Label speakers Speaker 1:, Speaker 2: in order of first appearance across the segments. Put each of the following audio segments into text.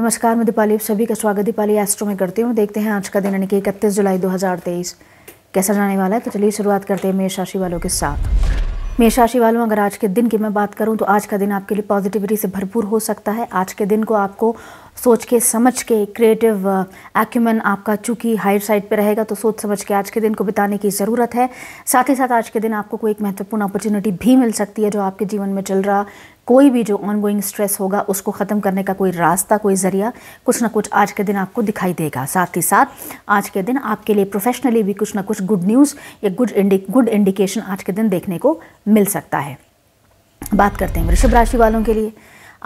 Speaker 1: नमस्कार मैं दीपाली सभी का स्वागत दीपाली एस्ट्रो में करती हूँ देखते हैं आज का दिन यानी कि इकतीस जुलाई 2023 कैसा जाने वाला है तो चलिए शुरुआत करते हैं मेष राशि वालों के साथ मेष राशि वालों अगर आज के दिन की मैं बात करूँ तो आज का दिन आपके लिए पॉजिटिविटी से भरपूर हो सकता है आज के दिन को आपको सोच के समझ के क्रिएटिव एक्यूमन uh, आपका चूंकि हाइट साइड पे रहेगा तो सोच समझ के आज के दिन को बिताने की ज़रूरत है साथ ही साथ आज के दिन आपको कोई एक महत्वपूर्ण अपॉर्चुनिटी भी मिल सकती है जो आपके जीवन में चल रहा कोई भी जो ऑनगोइंग स्ट्रेस होगा उसको ख़त्म करने का कोई रास्ता कोई ज़रिया कुछ ना कुछ आज के दिन आपको दिखाई देगा साथ ही साथ आज के दिन आपके लिए प्रोफेशनली भी कुछ ना कुछ गुड न्यूज़ या गुड गुड इंडिकेशन आज के दिन देखने को मिल सकता है बात करते हैं वृषभ राशि वालों के लिए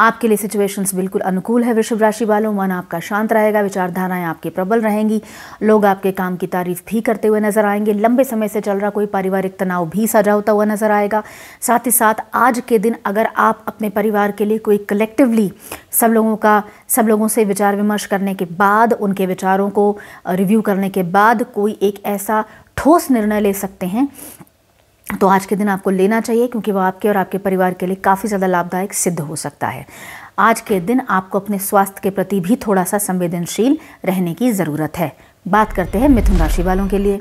Speaker 1: आपके लिए सिचुएशंस बिल्कुल अनुकूल है वृषभ राशि वालों मन आपका शांत रहेगा विचारधाराएं आपकी प्रबल रहेंगी लोग आपके काम की तारीफ भी करते हुए नजर आएंगे लंबे समय से चल रहा कोई पारिवारिक तनाव भी सजा होता हुआ नजर आएगा साथ ही साथ आज के दिन अगर आप अपने परिवार के लिए कोई कलेक्टिवली सब लोगों का सब लोगों से विचार विमर्श करने के बाद उनके विचारों को रिव्यू करने के बाद कोई एक ऐसा ठोस निर्णय ले सकते हैं तो आज के दिन आपको लेना चाहिए क्योंकि वह आपके और आपके परिवार के लिए काफ़ी ज़्यादा लाभदायक सिद्ध हो सकता है आज के दिन आपको अपने स्वास्थ्य के प्रति भी थोड़ा सा संवेदनशील रहने की ज़रूरत है बात करते हैं मिथुन राशि वालों के लिए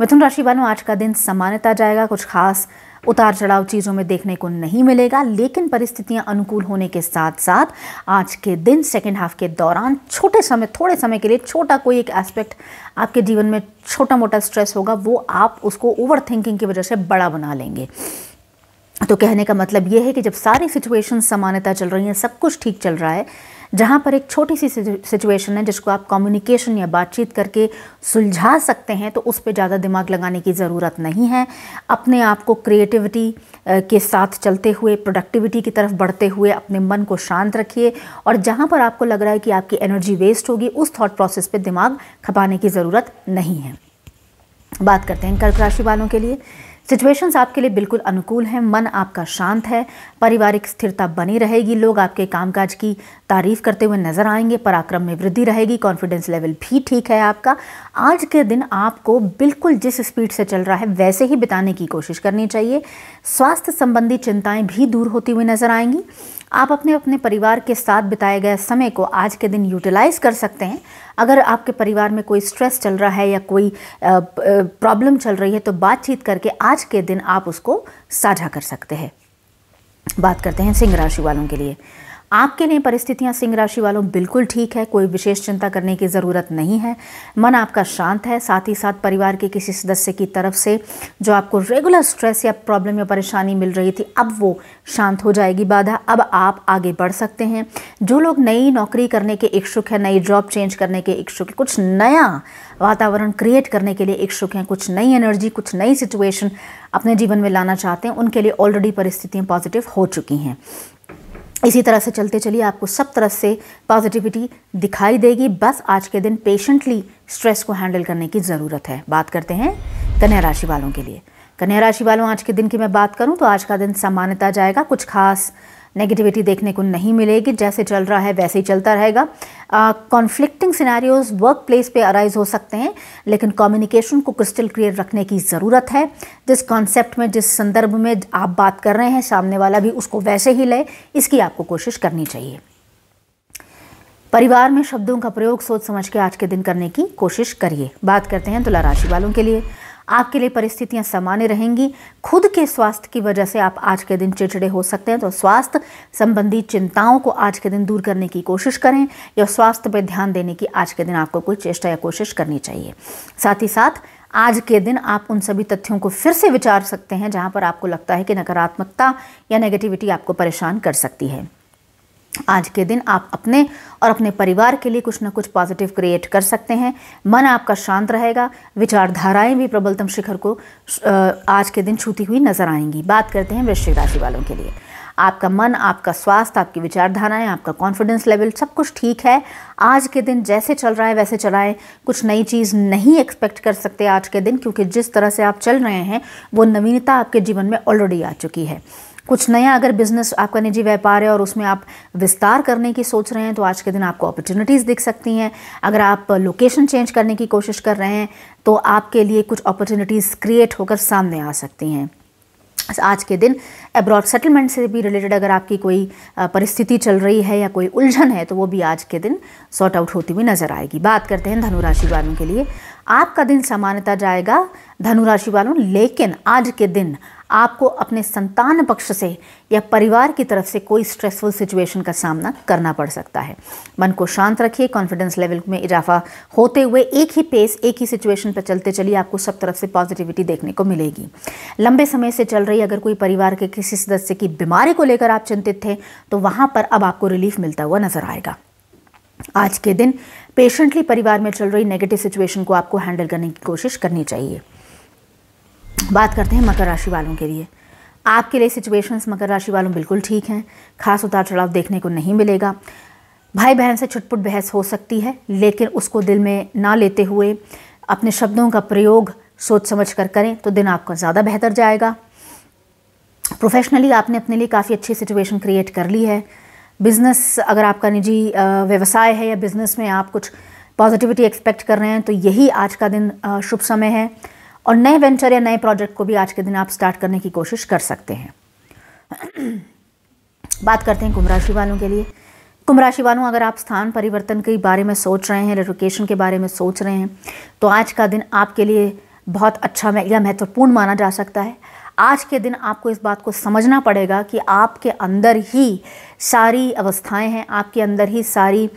Speaker 1: मिथुन राशि वालों आज का दिन सामान्यता जाएगा कुछ खास उतार चढ़ाव चीज़ों में देखने को नहीं मिलेगा लेकिन परिस्थितियां अनुकूल होने के साथ साथ आज के दिन सेकेंड हाफ के दौरान छोटे समय थोड़े समय के लिए छोटा कोई एक एस्पेक्ट आपके जीवन में छोटा मोटा स्ट्रेस होगा वो आप उसको ओवर थिंकिंग की वजह से बड़ा बना लेंगे तो कहने का मतलब ये है कि जब सारी सिचुएशन सामान्यता चल रही हैं सब कुछ ठीक चल रहा है जहाँ पर एक छोटी सी सिचुएशन है जिसको आप कम्युनिकेशन या बातचीत करके सुलझा सकते हैं तो उस पर ज़्यादा दिमाग लगाने की ज़रूरत नहीं है अपने आप को क्रिएटिविटी के साथ चलते हुए प्रोडक्टिविटी की तरफ बढ़ते हुए अपने मन को शांत रखिए और जहाँ पर आपको लग रहा है कि आपकी एनर्जी वेस्ट होगी उस थाट प्रोसेस पर दिमाग खपाने की ज़रूरत नहीं है बात करते हैं कर्क राशि वालों के लिए सिचुएशंस आपके लिए बिल्कुल अनुकूल हैं मन आपका शांत है पारिवारिक स्थिरता बनी रहेगी लोग आपके कामकाज की तारीफ करते हुए नजर आएंगे पराक्रम में वृद्धि रहेगी कॉन्फिडेंस लेवल भी ठीक है आपका आज के दिन आपको बिल्कुल जिस स्पीड से चल रहा है वैसे ही बिताने की कोशिश करनी चाहिए स्वास्थ्य संबंधी चिंताएं भी दूर होती हुई नजर आएंगी आप अपने अपने परिवार के साथ बिताए गए समय को आज के दिन यूटिलाइज़ कर सकते हैं अगर आपके परिवार में कोई स्ट्रेस चल रहा है या कोई प्रॉब्लम चल रही है तो बातचीत करके आज के दिन आप उसको साझा कर सकते हैं बात करते हैं सिंह राशि वालों के लिए आपके लिए परिस्थितियां सिंह राशि वालों बिल्कुल ठीक है कोई विशेष चिंता करने की ज़रूरत नहीं है मन आपका शांत है साथ ही साथ परिवार के किसी सदस्य की तरफ से जो आपको रेगुलर स्ट्रेस या प्रॉब्लम या परेशानी मिल रही थी अब वो शांत हो जाएगी बाधा अब आप आगे बढ़ सकते हैं जो लोग नई नौकरी करने के इच्छुक हैं नई जॉब चेंज करने के इच्छुक कुछ नया वातावरण क्रिएट करने के लिए इच्छुक हैं कुछ नई एनर्जी कुछ नई सिचुएशन अपने जीवन में लाना चाहते हैं उनके लिए ऑलरेडी परिस्थितियाँ पॉजिटिव हो चुकी हैं इसी तरह से चलते चलिए आपको सब तरह से पॉजिटिविटी दिखाई देगी बस आज के दिन पेशेंटली स्ट्रेस को हैंडल करने की ज़रूरत है बात करते हैं कन्या राशि वालों के लिए कन्या राशि वालों आज के दिन की मैं बात करूं तो आज का दिन सामान्यता जाएगा कुछ खास नेगेटिविटी देखने को नहीं मिलेगी जैसे चल रहा है वैसे ही चलता रहेगा कॉन्फ्लिक्टिंग सिनेरियोज वर्क प्लेस पर अराइज हो सकते हैं लेकिन कम्युनिकेशन को क्रिस्टल क्लियर रखने की ज़रूरत है जिस कॉन्सेप्ट में जिस संदर्भ में आप बात कर रहे हैं सामने वाला भी उसको वैसे ही ले इसकी आपको कोशिश करनी चाहिए परिवार में शब्दों का प्रयोग सोच समझ के आज के दिन करने की कोशिश करिए बात करते हैं तुला राशि वालों के लिए आपके लिए परिस्थितियां सामान्य रहेंगी खुद के स्वास्थ्य की वजह से आप आज के दिन चिड़चिड़े हो सकते हैं तो स्वास्थ्य संबंधी चिंताओं को आज के दिन दूर करने की कोशिश करें या स्वास्थ्य पर ध्यान देने की आज के दिन आपको कोई चेष्टा या कोशिश करनी चाहिए साथ ही साथ आज के दिन आप उन सभी तथ्यों को फिर से विचार सकते हैं जहाँ पर आपको लगता है कि नकारात्मकता या नेगेटिविटी आपको परेशान कर सकती है आज के दिन आप अपने और अपने परिवार के लिए कुछ ना कुछ पॉजिटिव क्रिएट कर सकते हैं मन आपका शांत रहेगा विचारधाराएं भी प्रबलतम शिखर को आज के दिन छूती हुई नजर आएंगी बात करते हैं वृश्चिक राशि वालों के लिए आपका मन आपका स्वास्थ्य आपकी विचारधाराएं आपका कॉन्फिडेंस लेवल सब कुछ ठीक है आज के दिन जैसे चल रहा है वैसे चलाएं कुछ नई चीज़ नहीं एक्सपेक्ट कर सकते आज के दिन क्योंकि जिस तरह से आप चल रहे हैं वो नवीनता आपके जीवन में ऑलरेडी आ चुकी है कुछ नया अगर बिजनेस आपका निजी व्यापार है और उसमें आप विस्तार करने की सोच रहे हैं तो आज के दिन आपको अपॉर्चुनिटीज़ दिख सकती हैं अगर आप लोकेशन चेंज करने की कोशिश कर रहे हैं तो आपके लिए कुछ अपॉर्चुनिटीज़ क्रिएट होकर सामने आ सकती हैं तो आज के दिन अब्रॉड सेटलमेंट से भी रिलेटेड अगर आपकी कोई परिस्थिति चल रही है या कोई उलझन है तो वो भी आज के दिन सॉर्ट आउट होती हुई नजर आएगी बात करते हैं धनुराशि वालों के लिए आपका दिन सामान्यता जाएगा धनुराशि वालों लेकिन आज के दिन आपको अपने संतान पक्ष से या परिवार की तरफ से कोई स्ट्रेसफुल सिचुएशन का सामना करना पड़ सकता है मन को शांत रखिए कॉन्फिडेंस लेवल में इजाफा होते हुए एक ही पेस एक ही सिचुएशन पर चलते चलिए आपको सब तरफ से पॉजिटिविटी देखने को मिलेगी लंबे समय से चल रही अगर कोई परिवार के किसी सदस्य की बीमारी को लेकर आप चिंतित थे तो वहाँ पर अब आपको रिलीफ मिलता हुआ नजर आएगा आज के दिन पेशेंटली परिवार में चल रही नेगेटिव सिचुएशन को आपको हैंडल करने की कोशिश करनी चाहिए बात करते हैं मकर राशि वालों के लिए आपके लिए सिचुएशंस मकर राशि वालों बिल्कुल ठीक हैं खास उतार चढ़ाव देखने को नहीं मिलेगा भाई बहन से छुटपुट बहस हो सकती है लेकिन उसको दिल में ना लेते हुए अपने शब्दों का प्रयोग सोच समझ कर करें तो दिन आपका ज़्यादा बेहतर जाएगा प्रोफेशनली आपने अपने लिए काफ़ी अच्छी सिचुएशन क्रिएट कर ली है बिज़नेस अगर आपका निजी व्यवसाय है या बिज़नेस में आप कुछ पॉजिटिविटी एक्सपेक्ट कर रहे हैं तो यही आज का दिन शुभ समय है और नए वेंचर या नए प्रोजेक्ट को भी आज के दिन आप स्टार्ट करने की कोशिश कर सकते हैं बात करते हैं कुंभ राशि वालों के लिए कुंभ राशि वालों अगर आप स्थान परिवर्तन के बारे में सोच रहे हैं रेलोकेशन के बारे में सोच रहे हैं तो आज का दिन आपके लिए बहुत अच्छा या महत्वपूर्ण माना जा सकता है आज के दिन आपको इस बात को समझना पड़ेगा कि आपके अंदर ही सारी अवस्थाएं हैं आपके अंदर ही सारी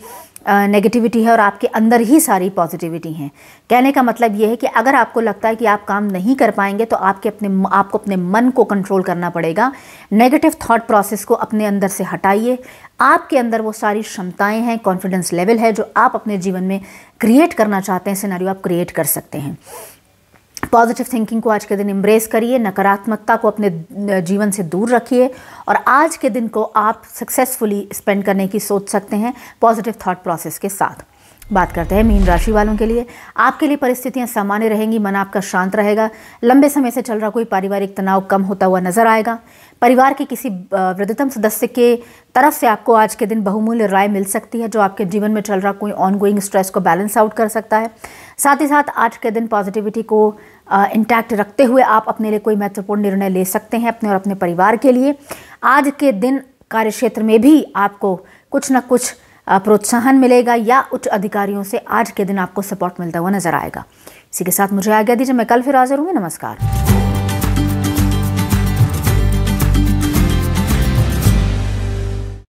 Speaker 1: नेगेटिविटी है और आपके अंदर ही सारी पॉजिटिविटी हैं कहने का मतलब ये है कि अगर आपको लगता है कि आप काम नहीं कर पाएंगे तो आपके अपने आपको अपने मन को कंट्रोल करना पड़ेगा नेगेटिव थॉट प्रोसेस को अपने अंदर से हटाइए आपके अंदर वो सारी क्षमताएं हैं कॉन्फिडेंस लेवल है जो आप अपने जीवन में क्रिएट करना चाहते हैं सिनारियो आप क्रिएट कर सकते हैं पॉजिटिव थिंकिंग को आज के दिन एम्ब्रेस करिए नकारात्मकता को अपने जीवन से दूर रखिए और आज के दिन को आप सक्सेसफुली स्पेंड करने की सोच सकते हैं पॉजिटिव थाट प्रोसेस के साथ बात करते हैं मीन राशि वालों के लिए आपके लिए परिस्थितियां सामान्य रहेंगी मन आपका शांत रहेगा लंबे समय से चल रहा कोई पारिवारिक तनाव कम होता हुआ नजर आएगा परिवार के किसी वृद्धतम सदस्य के तरफ से आपको आज के दिन बहुमूल्य राय मिल सकती है जो आपके जीवन में चल रहा कोई ऑनगोइंग स्ट्रेस को बैलेंस आउट कर सकता है साथ ही साथ आज के दिन पॉजिटिविटी को इंटैक्ट रखते हुए आप अपने लिए कोई महत्वपूर्ण निर्णय ले सकते हैं अपने और अपने परिवार के लिए आज के दिन कार्यक्षेत्र में भी आपको कुछ ना कुछ प्रोत्साहन मिलेगा या उच्च अधिकारियों से आज के दिन आपको सपोर्ट मिलता हुआ नजर आएगा इसी के साथ मुझे आज्ञा दीजिए मैं कल फिर हाजिर हूँ नमस्कार